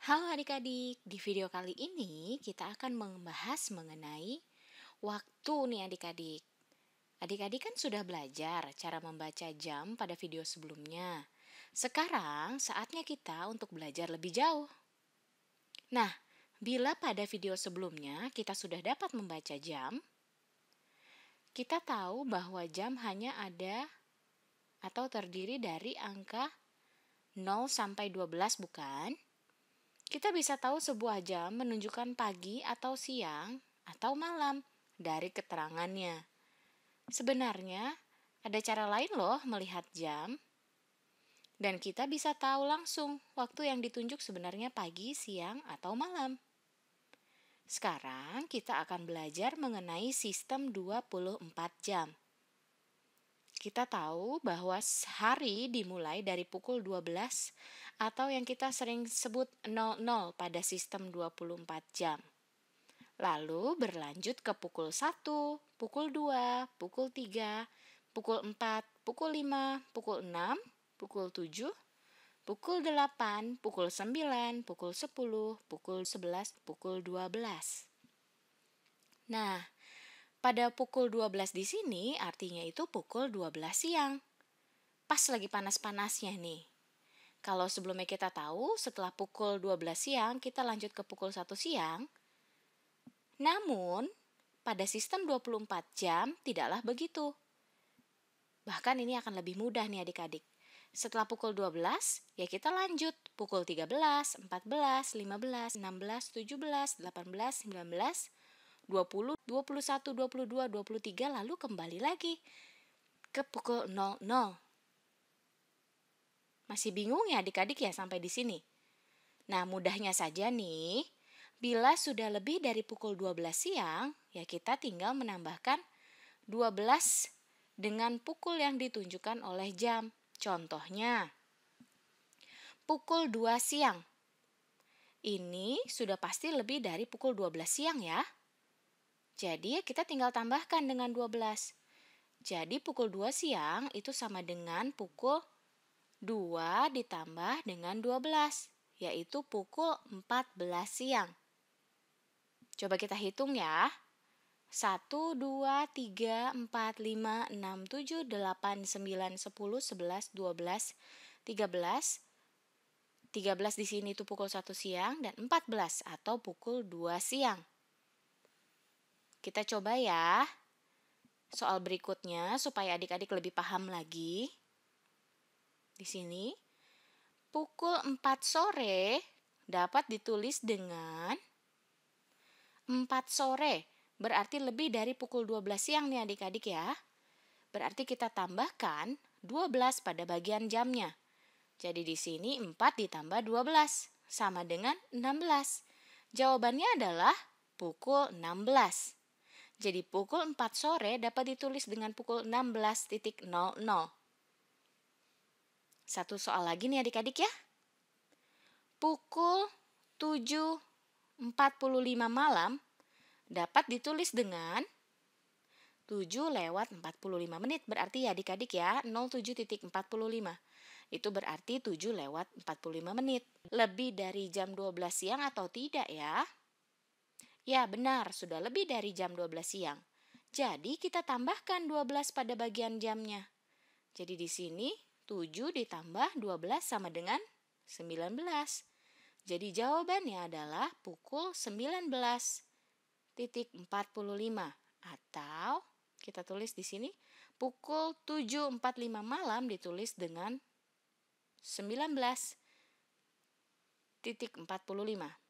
Halo adik-adik, di video kali ini kita akan membahas mengenai waktu nih adik-adik. Adik-adik kan sudah belajar cara membaca jam pada video sebelumnya. Sekarang saatnya kita untuk belajar lebih jauh. Nah, bila pada video sebelumnya kita sudah dapat membaca jam, kita tahu bahwa jam hanya ada atau terdiri dari angka 0 sampai 12 bukan? Kita bisa tahu sebuah jam menunjukkan pagi atau siang atau malam dari keterangannya. Sebenarnya, ada cara lain loh melihat jam. Dan kita bisa tahu langsung waktu yang ditunjuk sebenarnya pagi, siang, atau malam. Sekarang kita akan belajar mengenai sistem 24 jam kita tahu bahwa hari dimulai dari pukul 12 atau yang kita sering sebut 00 pada sistem 24 jam. Lalu berlanjut ke pukul 1, pukul 2, pukul 3, pukul 4, pukul 5, pukul 6, pukul 7, pukul 8, pukul 9, pukul 10, pukul 11, pukul 12. Nah, pada pukul 12 di sini artinya itu pukul 12 siang. Pas lagi panas-panasnya nih. Kalau sebelumnya kita tahu setelah pukul 12 siang kita lanjut ke pukul 1 siang. Namun pada sistem 24 jam tidaklah begitu. Bahkan ini akan lebih mudah nih adik-adik. Setelah pukul 12, ya kita lanjut pukul 13, 14, 15, 16, 17, 18, 19, 20, 21, 22, 23 lalu kembali lagi ke pukul 00. Masih bingung ya adik-adik ya sampai di sini? Nah, mudahnya saja nih, bila sudah lebih dari pukul 12 siang, ya kita tinggal menambahkan 12 dengan pukul yang ditunjukkan oleh jam. Contohnya, pukul 2 siang. Ini sudah pasti lebih dari pukul 12 siang ya. Jadi kita tinggal tambahkan dengan 12. Jadi pukul 2 siang itu sama dengan pukul 2 ditambah dengan 12, yaitu pukul 14 siang. Coba kita hitung ya. 1, 2, 3, 4, 5, 6, 7, 8, 9, 10, 11, 12, 13. 13 di sini itu pukul 1 siang dan 14 atau pukul 2 siang. Kita coba ya soal berikutnya supaya adik-adik lebih paham lagi. Di sini, pukul 4 sore dapat ditulis dengan 4 sore, berarti lebih dari pukul 12 siang nih adik-adik ya. Berarti kita tambahkan 12 pada bagian jamnya. Jadi di sini 4 ditambah 12 sama dengan 16. Jawabannya adalah pukul 16. Jadi pukul 4 sore dapat ditulis dengan pukul 16.00. Satu soal lagi nih adik-adik ya. Pukul 7.45 malam dapat ditulis dengan 7 lewat 45 menit. Berarti ya adik-adik ya 07.45. Itu berarti 7 lewat 45 menit. Lebih dari jam 12 siang atau tidak ya? Ya benar, sudah lebih dari jam 12 siang. Jadi kita tambahkan 12 pada bagian jamnya. Jadi di sini 7 ditambah 12 sama dengan 19. Jadi jawabannya adalah pukul 19 titik 45 atau kita tulis di sini pukul 7.45 malam ditulis dengan 19 titik 45.